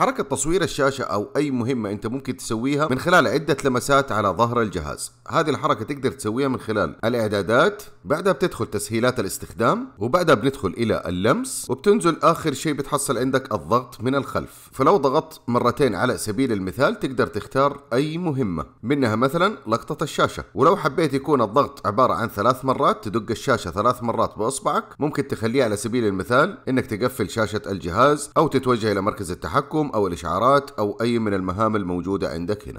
حركة تصوير الشاشة أو أي مهمة أنت ممكن تسويها من خلال عدة لمسات على ظهر الجهاز هذه الحركة تقدر تسويها من خلال الإعدادات بعدها بتدخل تسهيلات الاستخدام وبعدها بندخل إلى اللمس وبتنزل آخر شيء بتحصل عندك الضغط من الخلف فلو ضغطت مرتين على سبيل المثال تقدر تختار أي مهمة منها مثلا لقطة الشاشة ولو حبيت يكون الضغط عبارة عن ثلاث مرات تدق الشاشة ثلاث مرات بإصبعك ممكن تخليه على سبيل المثال إنك تقفل شاشة الجهاز أو تتوجه إلى مركز التحكم أو الإشعارات أو أي من المهام الموجودة عندك هنا